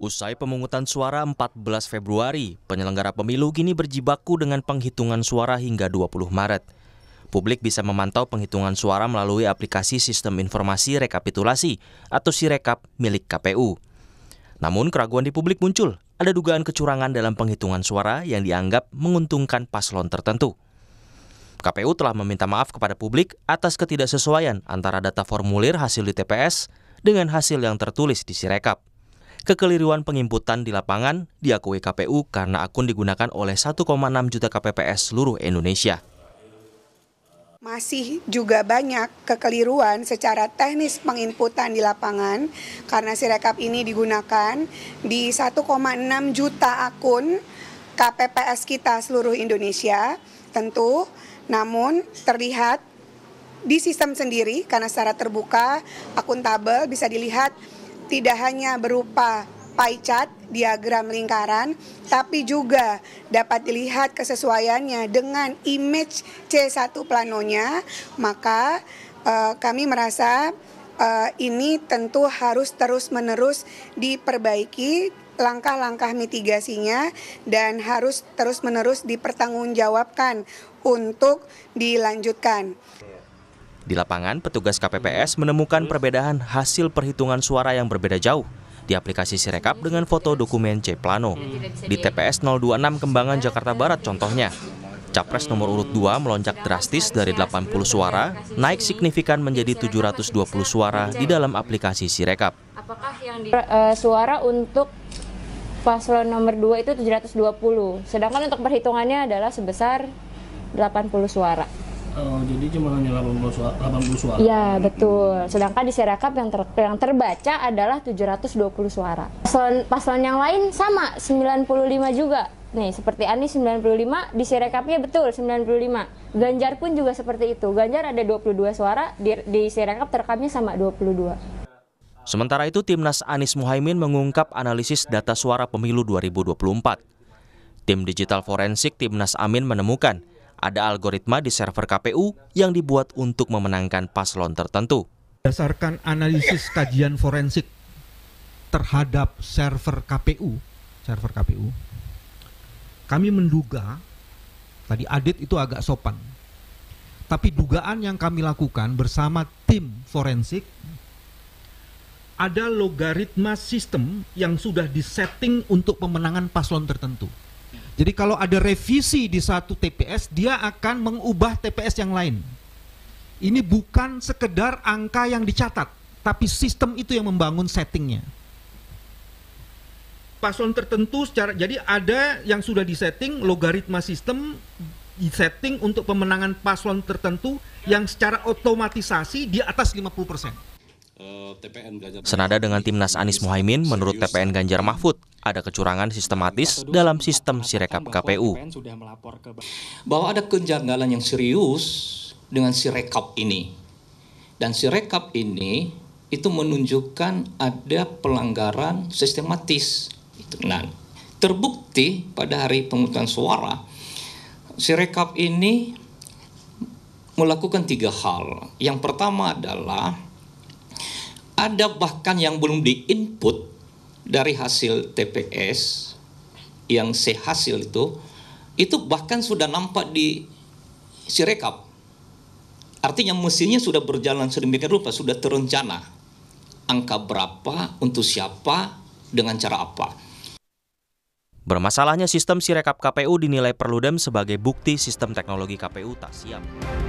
Usai pemungutan suara 14 Februari, penyelenggara pemilu kini berjibaku dengan penghitungan suara hingga 20 Maret. Publik bisa memantau penghitungan suara melalui aplikasi Sistem Informasi Rekapitulasi atau Sirekap milik KPU. Namun keraguan di publik muncul, ada dugaan kecurangan dalam penghitungan suara yang dianggap menguntungkan paslon tertentu. KPU telah meminta maaf kepada publik atas ketidaksesuaian antara data formulir hasil di TPS dengan hasil yang tertulis di Sirekap. Kekeliruan penginputan di lapangan diakui KPU karena akun digunakan oleh 1,6 juta KPPS seluruh Indonesia. Masih juga banyak kekeliruan secara teknis penginputan di lapangan karena Sirekap ini digunakan di 1,6 juta akun KPPS kita seluruh Indonesia. Tentu namun terlihat di sistem sendiri karena secara terbuka akuntabel bisa dilihat tidak hanya berupa pie chart, diagram lingkaran, tapi juga dapat dilihat kesesuaiannya dengan image C1 planonya, maka uh, kami merasa uh, ini tentu harus terus-menerus diperbaiki langkah-langkah mitigasinya dan harus terus-menerus dipertanggungjawabkan untuk dilanjutkan. Di lapangan, petugas KPPS menemukan perbedaan hasil perhitungan suara yang berbeda jauh di aplikasi Sirekap dengan foto dokumen C Plano. Di TPS 026 Kembangan Jakarta Barat contohnya. Capres nomor urut 2 melonjak drastis dari 80 suara, naik signifikan menjadi 720 suara di dalam aplikasi Sirekap. Eh, suara untuk paslon nomor 2 itu 720, sedangkan untuk perhitungannya adalah sebesar 80 suara. Oh, jadi cuma hanya 80 suara, 80 suara. Iya, betul. Sedangkan di Serakap yang ter, yang terbaca adalah 720 suara. Paslon paslon yang lain sama 95 juga. Nih, seperti Anies 95, di Sirekapnya betul 95. Ganjar pun juga seperti itu. Ganjar ada 22 suara, di, di Sirekap terkamnya sama 22. Sementara itu, Timnas Anies Muhaimin mengungkap analisis data suara pemilu 2024. Tim digital forensik Timnas Amin menemukan ada algoritma di server KPU yang dibuat untuk memenangkan paslon tertentu. Berdasarkan analisis kajian forensik terhadap server KPU, server KPU, kami menduga tadi Adit itu agak sopan. Tapi dugaan yang kami lakukan bersama tim forensik ada logaritma sistem yang sudah disetting untuk pemenangan paslon tertentu. Jadi kalau ada revisi di satu TPS, dia akan mengubah TPS yang lain. Ini bukan sekedar angka yang dicatat, tapi sistem itu yang membangun settingnya. Paslon tertentu secara jadi ada yang sudah disetting logaritma sistem disetting untuk pemenangan paslon tertentu yang secara otomatisasi di atas 50 persen. Senada dengan timnas Anies Muhaimin, menurut TPN Ganjar Mahfud, ada kecurangan sistematis dalam sistem sirekap KPU. Bahwa ada kejanggalan yang serius dengan sirekap ini. Dan sirekap ini itu menunjukkan ada pelanggaran sistematis. Nah, terbukti pada hari pemungutan suara, sirekap ini melakukan tiga hal. Yang pertama adalah ada bahkan yang belum diinput dari hasil TPS yang sehasil itu itu bahkan sudah nampak di Sirekap. Artinya mesinnya sudah berjalan sedemikian rupa, sudah terencana. Angka berapa, untuk siapa, dengan cara apa. Bermasalahnya sistem Sirekap KPU dinilai Perludem sebagai bukti sistem teknologi KPU tak siap.